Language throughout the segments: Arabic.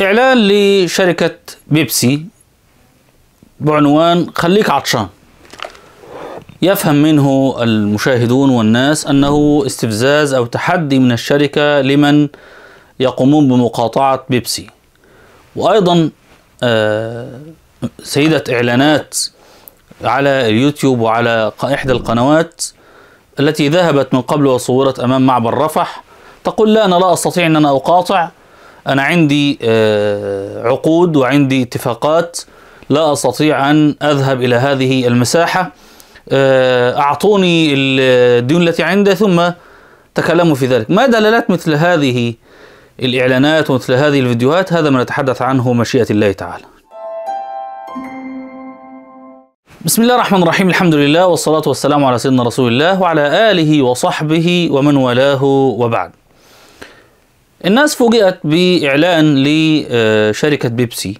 إعلان لشركة بيبسي بعنوان خليك عطشان يفهم منه المشاهدون والناس أنه استفزاز أو تحدي من الشركة لمن يقومون بمقاطعة بيبسي وأيضا آه، سيدة إعلانات على اليوتيوب وعلى إحدى القنوات التي ذهبت من قبل وصورت أمام معبر رفح تقول لا أنا لا أستطيع أن أنا أقاطع أنا عندي آه، عقود وعندي اتفاقات لا أستطيع أن أذهب إلى هذه المساحة آه، أعطوني الديون التي عندي ثم تكلموا في ذلك ما دلالات مثل هذه الإعلانات ومثل هذه الفيديوهات هذا ما نتحدث عنه مشيئة الله تعالى بسم الله الرحمن الرحيم الحمد لله والصلاة والسلام على سيدنا رسول الله وعلى آله وصحبه ومن والاه وبعد الناس فوجئت بإعلان لشركة بيبسي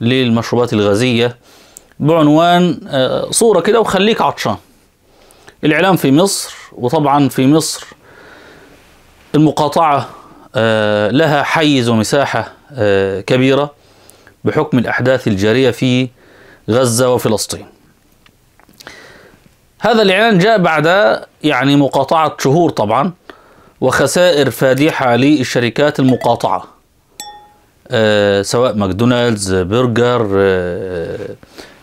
للمشروبات الغازية بعنوان آه، صورة كده وخليك عطشان الإعلان في مصر وطبعا في مصر المقاطعة آه، لها حيز ومساحة آه، كبيرة بحكم الأحداث الجارية في غزة وفلسطين هذا الإعلان جاء بعد يعني مقاطعة شهور طبعا وخسائر فادحة للشركات المقاطعة آه سواء ماكدونالدز برجر آه, آه،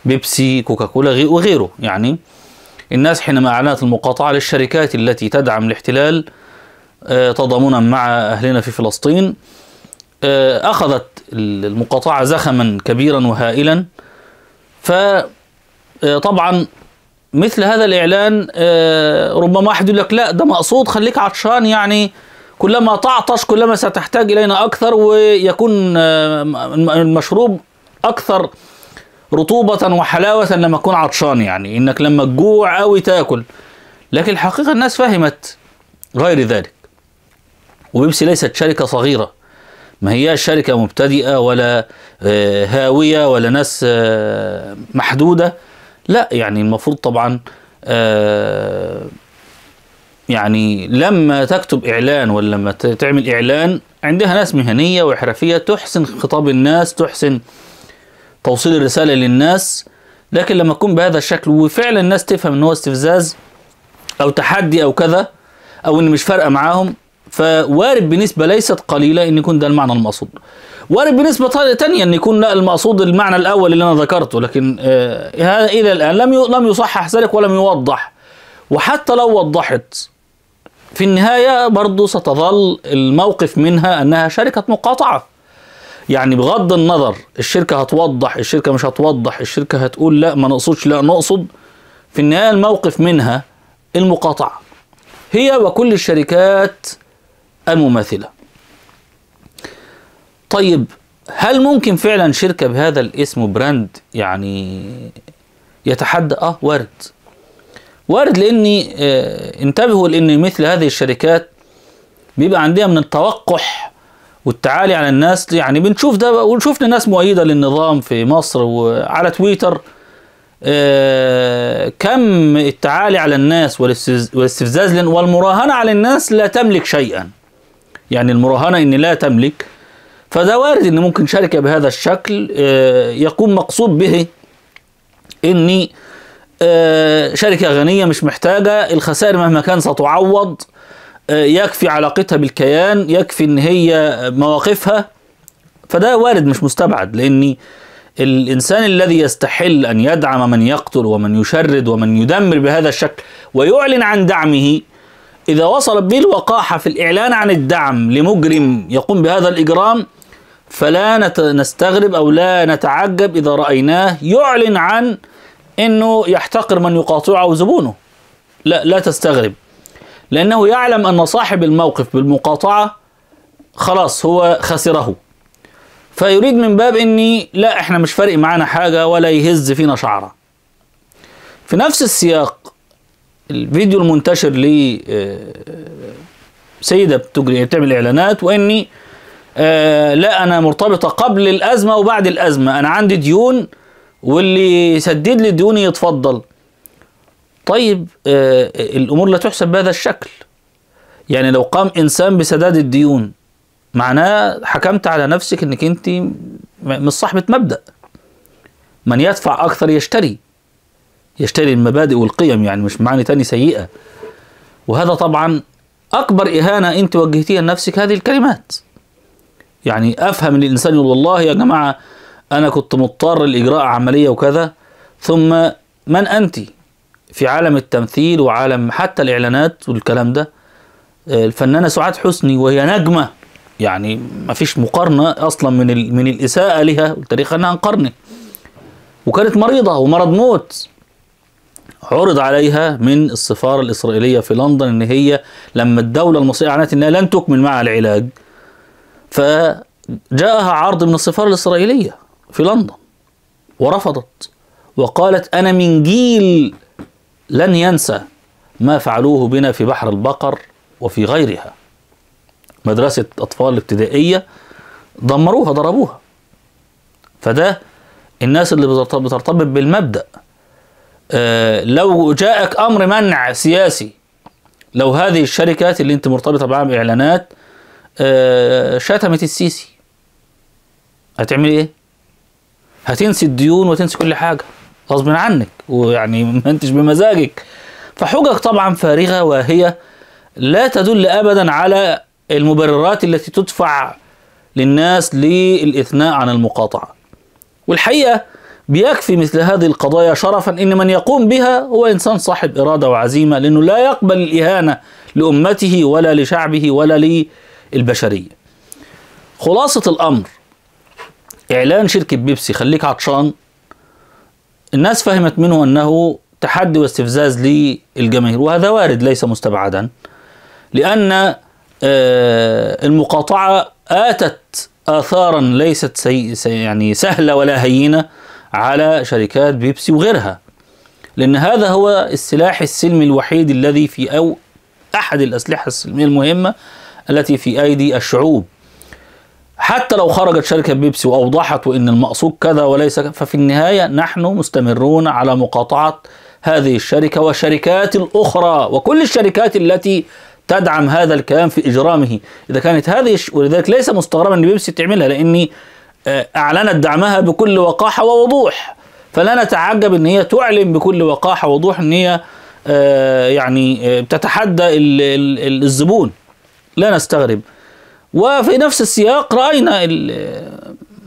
بيبسي كوكاكولا وغيره يعني الناس حينما أعلنت المقاطعة للشركات التي تدعم الاحتلال آه تضامنا مع أهلنا في فلسطين آه، أخذت المقاطعة زخما كبيرا وهائلا فطبعا آه، مثل هذا الاعلان آه، ربما واحد يقول لك لا ده مقصود خليك عطشان يعني كلما تعطش كلما ستحتاج الينا اكثر ويكون آه، المشروب اكثر رطوبة وحلاوة لما تكون عطشان يعني انك لما تجوع قوي تاكل لكن الحقيقة الناس فهمت غير ذلك وبيبسي ليست شركة صغيرة ما هي شركة مبتدئة ولا آه، هاوية ولا ناس محدودة لا يعني المفروض طبعا آه يعني لما تكتب إعلان ولا لما تعمل إعلان عندها ناس مهنية وحرفية تحسن خطاب الناس تحسن توصيل الرسالة للناس لكن لما تكون بهذا الشكل وفعلا الناس تفهم ان هو استفزاز او تحدي او كذا او ان مش فارقه معاهم فوارد بنسبة ليست قليلة ان يكون ده المعنى المقصود وارد بنسبة تانية ان يكون لا المقصود المعنى الاول اللي انا ذكرته لكن آه، هذا الى الان لم لم يصحح ذلك ولم يوضح وحتى لو وضحت في النهاية برضه ستظل الموقف منها انها شركة مقاطعة يعني بغض النظر الشركة هتوضح الشركة مش هتوضح الشركة هتقول لا ما نقصدش لا نقصد في النهاية الموقف منها المقاطعة هي وكل الشركات المماثلة طيب هل ممكن فعلا شركة بهذا الاسم وبراند يعني يتحدى اه وارد وارد لاني آه انتبهوا لان مثل هذه الشركات بيبقى عندها من التوقح والتعالي على الناس يعني بنشوف ده وشفنا ناس مؤيدة للنظام في مصر وعلى تويتر آه كم التعالي على الناس والاستفزاز والمراهنة على الناس لا تملك شيئا يعني المراهنة إن لا تملك فده وارد إن ممكن شركة بهذا الشكل آه، يكون مقصود به إن آه، شركة غنية مش محتاجة الخسائر مهما كان ستعوض آه، يكفي علاقتها بالكيان يكفي إن هي مواقفها فده وارد مش مستبعد لأن الإنسان الذي يستحل أن يدعم من يقتل ومن يشرد ومن يدمر بهذا الشكل ويعلن عن دعمه إذا وصلت به الوقاحة في الإعلان عن الدعم لمجرم يقوم بهذا الإجرام فلا نستغرب أو لا نتعجب إذا رأيناه يعلن عن أنه يحتقر من يقاطعه أو زبونه لا لا تستغرب لأنه يعلم أن صاحب الموقف بالمقاطعة خلاص هو خسره فيريد من باب أني لا إحنا مش فارق معانا حاجة ولا يهز فينا شعرة في نفس السياق الفيديو المنتشر ل آه، سيده بتجري بتعمل اعلانات واني آه لا انا مرتبطه قبل الازمه وبعد الازمه انا عندي ديون واللي يسدد لي ديوني يتفضل طيب آه الامور لا تحسب بهذا الشكل يعني لو قام انسان بسداد الديون معناه حكمت على نفسك انك انت مش صاحبه مبدا من يدفع اكثر يشتري يشتري المبادئ والقيم يعني مش معاني تاني سيئة وهذا طبعا أكبر إهانة أنت وجهتيها لنفسك هذه الكلمات يعني أفهم الإنسان يقول والله يا جماعة أنا كنت مضطر لإجراء عملية وكذا ثم من أنت في عالم التمثيل وعالم حتى الإعلانات والكلام ده آه، الفنانة سعاد حسني وهي نجمة يعني ما فيش مقارنة أصلا من من الإساءة لها والتاريخ أنها قرن وكانت مريضة ومرض موت عرض عليها من السفارة الإسرائيلية في لندن إن هي لما الدولة المصرية أعلنت إنها لن تكمل معها العلاج فجاءها عرض من السفارة الإسرائيلية في لندن ورفضت وقالت أنا من جيل لن ينسى ما فعلوه بنا في بحر البقر وفي غيرها مدرسة أطفال ابتدائية دمروها ضربوها فده الناس اللي بترتبط بالمبدأ آه، لو جاءك امر منع سياسي لو هذه الشركات اللي انت مرتبطه بها باعلانات آه، شتمت السيسي هتعمل ايه؟ هتنسي الديون وتنسي كل حاجه غصب عنك ويعني ما انتش بمزاجك فحجج طبعا فارغه وهي لا تدل ابدا على المبررات التي تدفع للناس للاثناء عن المقاطعه والحقيقه بيكفي مثل هذه القضايا شرفا ان من يقوم بها هو انسان صاحب اراده وعزيمه لانه لا يقبل الاهانه لامته ولا لشعبه ولا للبشريه. خلاصه الامر اعلان شركه بيبسي خليك عطشان الناس فهمت منه انه تحدي واستفزاز للجماهير وهذا وارد ليس مستبعدا لان آه، المقاطعه اتت اثارا ليست سي يعني سهله ولا هينه على شركات بيبسي وغيرها لأن هذا هو السلاح السلمي الوحيد الذي في أو أحد الأسلحة السلمية المهمة التي في أيدي الشعوب حتى لو خرجت شركة بيبسي وأوضحت وإن المقصود كذا وليس ففي النهاية نحن مستمرون على مقاطعة هذه الشركة وشركات الأخرى وكل الشركات التي تدعم هذا الكلام في إجرامه إذا كانت هذه ولذلك ليس مستغربا أن بيبسي تعملها لأني أعلنت دعمها بكل وقاحة ووضوح فلا نتعجب ان هي تعلن بكل وقاحه ووضوح ان هي آه، يعني آه، بتتحدى الزبون لا نستغرب وفي نفس السياق راينا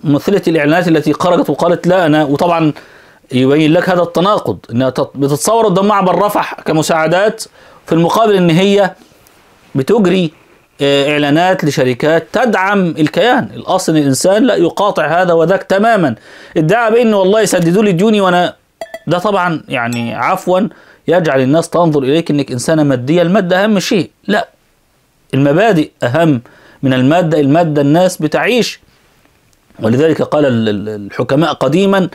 ممثله آه، الاعلانات التي خرجت وقالت لا انا وطبعا يبين لك هذا التناقض انها بتتصور قدام معبر رفح كمساعدات في المقابل ان هي بتجري آه، اعلانات لشركات تدعم الكيان الاصل الانسان لا يقاطع هذا وذاك تماما ادعى بانه والله سددوا لي ديوني وانا ده طبعا يعني عفوا يجعل الناس تنظر اليك انك انسانه ماديه الماده اهم شيء لا المبادئ اهم من الماده الماده الناس بتعيش ولذلك قال الحكماء قديما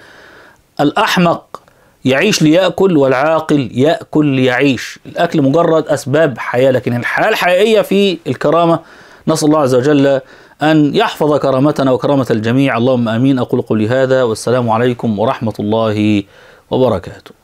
الاحمق يعيش ليأكل والعاقل يأكل ليعيش الأكل مجرد أسباب حياة لكن الحياة الحقيقية في الكرامة نسأل الله عز وجل أن يحفظ كرامتنا وكرامة الجميع اللهم آمين أقول قولي هذا والسلام عليكم ورحمة الله وبركاته